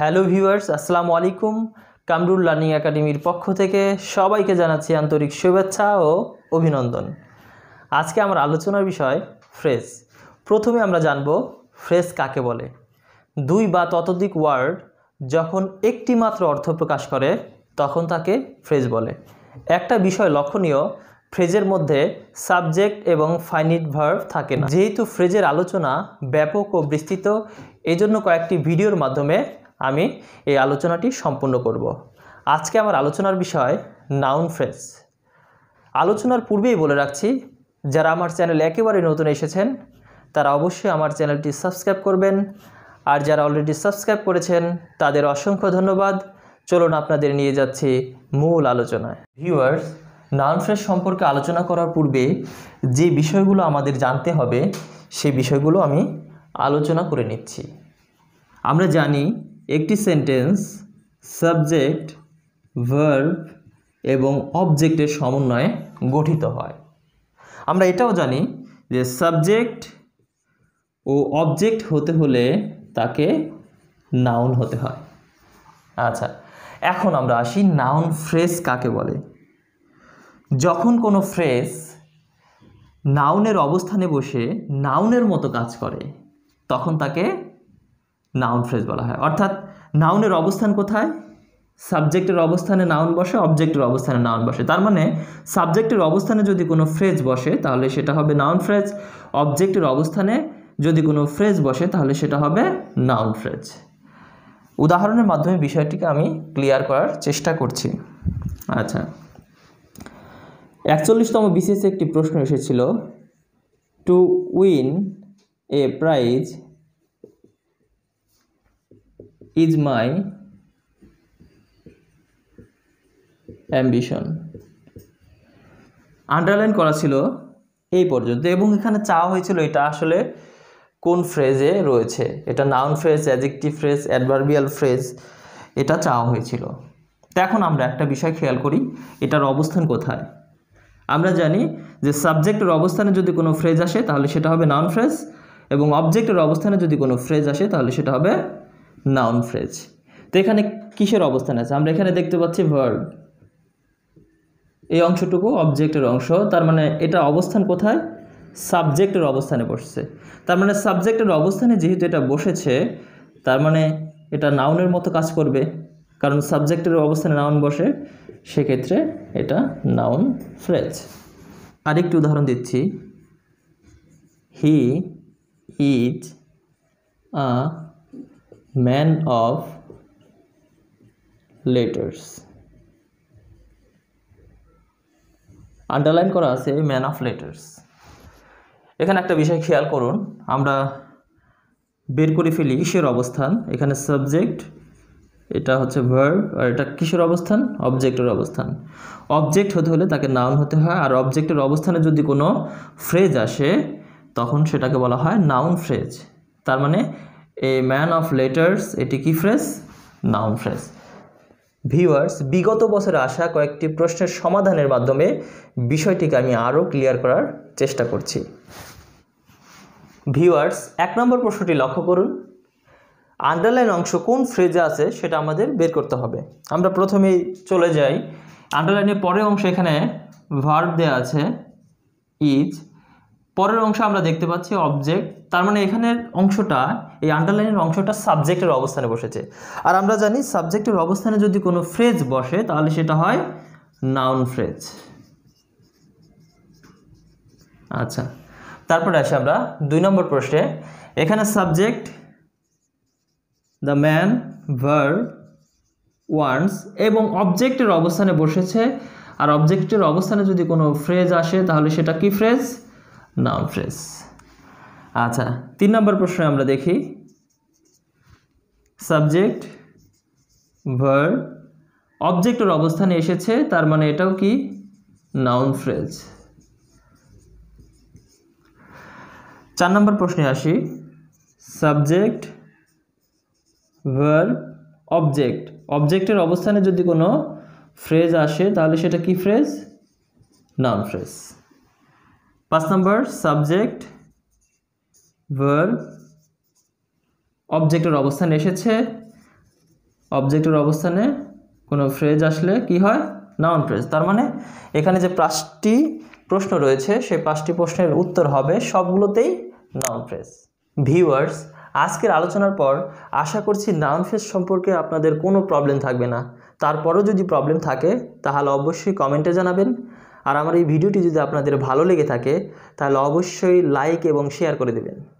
hello viewers আসসালামু আলাইকুম Kamrul learning একাডেমির পক্ষ থেকে সবাইকে জানাচ্ছি আন্তরিক শুভেচ্ছা ও অভিনন্দন আজকে আমার আলোচনার বিষয় ফ্রেজ প্রথমে আমরা জানব ফ্রেজ কাকে বলে দুই বা ততোধিক ওয়ার্ড যখন একটি মাত্র অর্থ প্রকাশ করে তখন তাকে ফ্রেজ বলে একটা বিষয় লক্ষণীয় ফ্রেজের মধ্যে সাবজেক্ট এবং ফাইনিট ভার্ভ থাকে না যেহেতু ফ্রেজের আলোচনা ব্যাপক ও বিস্তৃত এজন্য কয়েকটি ভিডিওর মাধ্যমে আমি এই আলোচনাটি সম্পূর্ণ করব আজকে আমার আলোচনার বিষয় নাউন ফ্রেজ আলোচনার পূর্বেই বলে রাখছি যারা আমার চ্যানেল একেবারে নতুন এসেছেন তারা অবশ্যই আমার চ্যানেলটি সাবস্ক্রাইব করবেন আর যারা অলরেডি সাবস্ক্রাইব করেছেন তাদের অসংখ্য ধন্যবাদ চলুন আপনাদের নিয়ে যাচ্ছি মূল আলোচনায় ভিউয়ার্স নাউন ফ্রেজ সম্পর্কে আলোচনা করার পূর্বে যে বিষয়গুলো আমাদের জানতে হবে সেই বিষয়গুলো আমি আলোচনা করে নিচ্ছি আমরা জানি একটি সেন্টেন্স সাবজেক্ট ভার্ব এবং অবজেক্টের সমন্বয়ে গঠিত হয় আমরা এটাও জানি যে সাবজেক্ট ও অবজেক্ট হতে হলে তাকে নাউন হতে হয় আচ্ছা এখন আমরা আসি নাউন ফ্রেজ কাকে বলে যখন কোনো ফ্রেজ নাউনের অবস্থানে বসে নাউনের মতো কাজ করে তখন তাকে নাউন ফ্রেজ বলা হয় অর্থাৎ নাউনের অবস্থান কোথায় সাবজেক্টের অবস্থানে নাউন বসে অবজেক্টের অবস্থানে নাউন বসে তার মানে সাবজেক্টের অবস্থানে যদি কোনো ফ্রেজ বসে তাহলে সেটা হবে নাউন ফ্রেজ অবজেক্টের অবস্থানে যদি কোনো ফ্রেজ বসে তাহলে সেটা হবে নাউন ফ্রেজ উদাহরণের মাধ্যমে বিষয়টিকে আমি ক্লিয়ার করার চেষ্টা করছি আচ্ছা একচল্লিশতম বিশেষ একটি প্রশ্ন এসেছিল to win a prize is my ambition underline করা ছিল এই পর্যন্ত এবং এখানে চাওয়া হয়েছিল এটা আসলে কোন ফ্রেজে রয়েছে এটা noun phrase adjective phrase adverbial phrase এটা চাওয়া হয়েছিল তো এখন আমরা একটা বিষয় খেয়াল করি এটার অবস্থান কোথায় আমরা জানি যে সাবজেক্টের অবস্থানে যদি কোনো ফ্রেজ আসে তাহলে সেটা হবে নাউন ফ্রেজ এবং অবজেক্টের অবস্থানে যদি কোনো ফ্রেজ আসে তাহলে সেটা হবে নাউন ফ্রেজ তো এখানে কিসের অবস্থান আছে আমরা এখানে দেখতে পাচ্ছি ভার্ব এই অংশটুকু অবজেক্টের অংশ তার মানে এটা অবস্থান কোথায় সাবজেক্টের অবস্থানে বসছে তার মানে সাবজেক্টের অবস্থানে যেহেতু এটা বসেছে তার মানে এটা নাউনের মতো কাজ করবে কারণ সাবজেক্টের অবস্থানে নাউন বসে সেক্ষেত্রে এটা নাউন ফ্রেজ আরেকটি উদাহরণ দিচ্ছি he is a man of letters underline করা আছে ম্যান অফ লেটার্স এখানে একটা বিষয় খেয়াল করুন আমরা বের করে ফেলি কিসের অবস্থান এখানে সাবজেক্ট এটা হচ্ছে ভার্ব আর এটা কিসের অবস্থান অবজেক্টের অবস্থান অবজেক্ট হতে হলে তাকে নাউন হতে হয় আর অবজেক্টের অবস্থানে যদি কোনো ফ্রেজ আসে তখন সেটাকে বলা হয় নাউন ফ্রেজ তার মানে এ ম্যান অফ লেটার্স এটি কি ফ্রেজ নাউন ফ্রেজ ভিউয়ার্স বিগত বছরে আসা কয়েকটি প্রশ্নের সমাধানের মাধ্যমে বিষয়টিকে আমি আরও ক্লিয়ার করার চেষ্টা করছি ভিউয়ার্স এক নম্বর প্রশ্নটি লক্ষ্য করুন আন্ডারলাইন অংশ কোন ফ্রেজে আছে সেটা আমাদের বের করতে হবে আমরা প্রথমেই চলে যাই আন্ডারলাইনের পরের অংশ এখানে ভার্ব দেওয়া আছে ইজ পরের অংশ আমরা দেখতে পাচ্ছি অবজেক্ট তার মানে এখানের অংশটা এই আন্ডারলাইনের অংশটা সাবজেক্টের অবস্থানে বসেছে আর আমরা জানি সাবজেক্টের অবস্থানে যদি কোনো ফ্রেজ বসে তাহলে সেটা হয় নাউন ফ্রেজ আচ্ছা তারপরে আসি আমরা দুই নম্বর প্রশ্নে এখানে সাবজেক্ট দ্য ম্যান ভার ওয়ান্স এবং অবজেক্টের অবস্থানে বসেছে আর অবজেক্টের অবস্থানে যদি কোনো ফ্রেজ আসে তাহলে সেটা কি ফ্রেজ নাউন ফ্রেজ আচ্ছা তিন নম্বর প্রশ্নে আমরা দেখি সাবজেক্ট ভার অবজেক্টের অবস্থানে এসেছে তার মানে এটাও কি নাউন ফ্রেজ চার নম্বর প্রশ্নে আসি সাবজেক্ট ভার অবজেক্ট অবজেক্টের অবস্থানে যদি কোনো ফ্রেজ আসে তাহলে সেটা কি ফ্রেজ নাউন ফ্রেজ পাঁচ নম্বর সাবজেক্ট ভার্ব অবজেক্টের অবস্থানে এসেছে অবজেক্টের অবস্থানে কোনো ফ্রেজ আসলে কি হয় নাউন ফ্রেজ তার মানে এখানে যে পাঁচটি প্রশ্ন রয়েছে সেই পাঁচটি প্রশ্নের উত্তর হবে সবগুলোতেই নাউন ফ্রেজ ভিউয়ার্স আজকের আলোচনার পর আশা করছি নাউন ফ্রেজ সম্পর্কে আপনাদের কোনো প্রবলেম থাকবে না তারপরও যদি প্রবলেম থাকে তাহলে অবশ্যই কমেন্টে জানাবেন আর আমার এই ভিডিওটি যদি আপনাদের ভালো লেগে থাকে তাহলে অবশ্যই লাইক এবং শেয়ার করে দেবেন